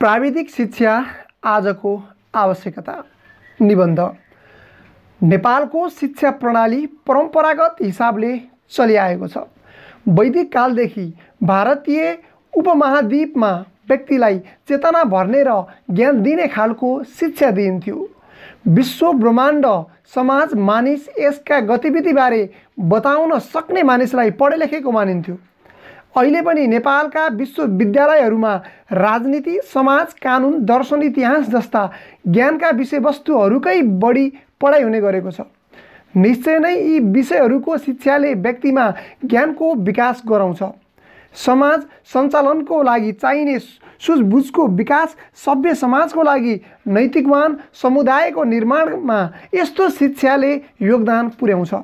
प्राविधिक शिक्षा आजको आवश्यकता निबन्ध नेपालको शिक्षा प्रणाली परम्परागत हिसाबले चलिआएको छ वैदिक कालदेखि भारतीय उपमहाद्वीपमा व्यक्तिलाई चेतना भर्ने र ज्ञान दिने खालको शिक्षा दिइन्थ्यो विश्व ब्रह्माण्ड समाज मानिस यसका गतिविधिबारे बताउन सक्ने मानिसलाई पढे लेखेको मानिन्थ्यो अहिले पनि नेपालका विश्वविद्यालयहरूमा राजनीति समाज कानुन दर्शन इतिहास जस्ता ज्ञानका विषयवस्तुहरूकै बढी पढाइ हुने गरेको छ निश्चय नै यी विषयहरूको शिक्षाले व्यक्तिमा ज्ञानको विकास गराउँछ समाज सञ्चालनको लागि चाहिने सुझबुझको विकास सभ्य समाजको लागि नैतिकवान समुदायको निर्माणमा यस्तो शिक्षाले योगदान पुर्याउँछ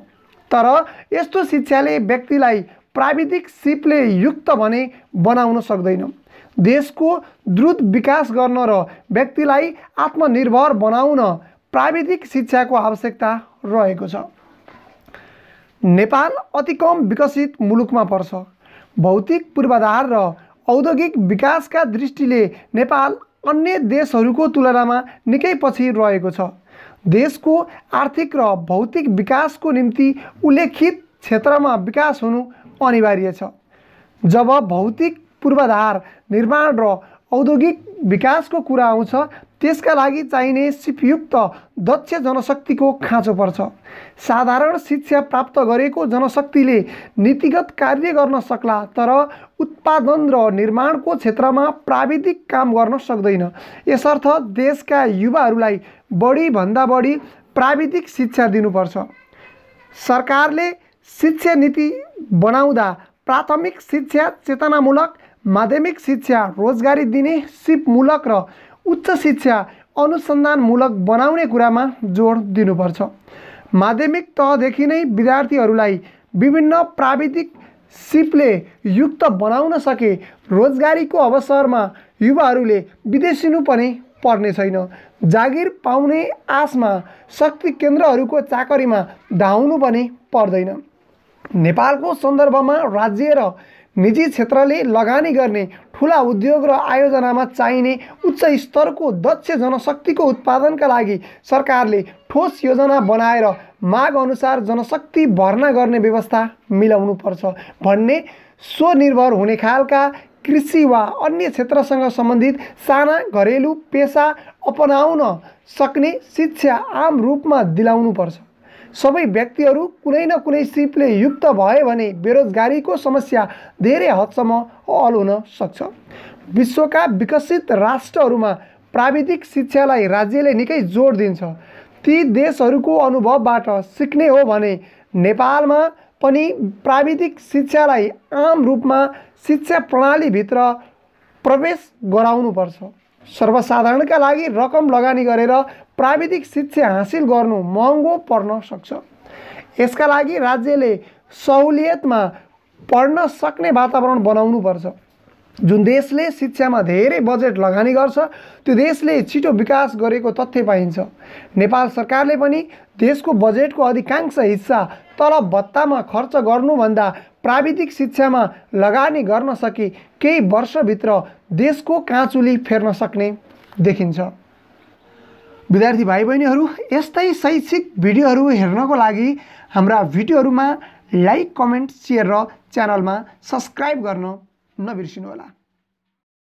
तर यस्तो शिक्षाले व्यक्तिलाई प्राविधिक सिपले युक्त भने बनाउन सक्दैन देशको द्रुत विकास गर्न र व्यक्तिलाई आत्मनिर्भर बनाउन प्राविधिक शिक्षाको आवश्यकता रहेको छ नेपाल अति कम विकसित मुलुकमा पर्छ भौतिक पूर्वाधार र औद्योगिक विकासका दृष्टिले नेपाल अन्य देशहरूको तुलनामा निकै पछि रहेको छ देशको आर्थिक र भौतिक विकासको निम्ति उल्लेखित क्षेत्रमा विकास हुनु अनिवार्य छ जब भौतिक पूर्वाधार निर्माण र औद्योगिक विकासको कुरा आउँछ त्यसका लागि चाहिने सिपयुक्त दक्ष जनशक्तिको खाँचो पर्छ साधारण शिक्षा प्राप्त गरेको जनशक्तिले नीतिगत कार्य गर्न सक्ला तर उत्पादन र निर्माणको क्षेत्रमा प्राविधिक काम गर्न सक्दैन यसर्थ देशका युवाहरूलाई बढीभन्दा बढी प्राविधिक शिक्षा दिनुपर्छ सरकारले शिक्षा नीति बनाउँदा प्राथमिक शिक्षा चेतनामूलक माध्यमिक शिक्षा रोजगारी दिने सिपमूलक र उच्च शिक्षा अनुसन्धानमूलक बनाउने कुरामा जोड दिनुपर्छ माध्यमिक तहदेखि नै विद्यार्थीहरूलाई विभिन्न प्राविधिक सिपले युक्त बनाउन सके रोजगारीको अवसरमा युवाहरूले विदेशिनु पनि पर्ने छैन जागिर पाउने आशमा शक्ति केन्द्रहरूको चाकरीमा धाउनु पनि पर्दैन नेपालको सन्दर्भमा राज्य र निजी क्षेत्रले लगानी गर्ने ठुला उद्योग र आयोजनामा चाहिने उच्च स्तरको दक्ष जनशक्तिको उत्पादनका लागि सरकारले ठोस योजना बनाएर माग अनुसार जनशक्ति भर्ना गर्ने व्यवस्था मिलाउनुपर्छ भन्ने स्वनिर्भर हुने खालका कृषि वा अन्य क्षेत्रसँग सम्बन्धित साना घरेलु पेसा अपनाउन सक्ने शिक्षा आम रूपमा दिलाउनुपर्छ सबै व्यक्तिहरू कुनै न कुनै सिपले युक्त भए भने बेरोजगारीको समस्या धेरै हदसम्म हल हुन सक्छ विश्वका विकसित राष्ट्रहरूमा प्राविधिक शिक्षालाई राज्यले निकै जोड दिन्छ ती देशहरूको अनुभवबाट सिक्ने हो भने नेपालमा पनि प्राविधिक शिक्षालाई आम रूपमा शिक्षा प्रणालीभित्र प्रवेश गराउनुपर्छ सर्वसाधारणका लागि रकम लगानी गरेर प्राविधिक शिक्षा हासिल गर्नु महँगो पर्न सक्छ यसका लागि राज्यले सहुलियतमा पढ्न सक्ने वातावरण बनाउनुपर्छ जुन देशले शिक्षामा धेरै बजेट लगानी गर्छ त्यो देशले छिटो विकास गरेको तथ्य पाइन्छ नेपाल सरकारले पनि देशको बजेटको अधिकांश हिस्सा तर भत्तामा खर्च गर्नुभन्दा प्राविधिक शिक्षामा लगानी गर्न सके केही वर्षभित्र देशको काँचुली फेर्न सक्ने देखिन्छ विद्यार्थी भाइ बहिनीहरू यस्तै शैक्षिक भिडियोहरू हेर्नको लागि हाम्रा भिडियोहरूमा लाइक कमेन्ट सेयर र च्यानलमा सब्सक्राइब गर्न नबिर्सिनुहोला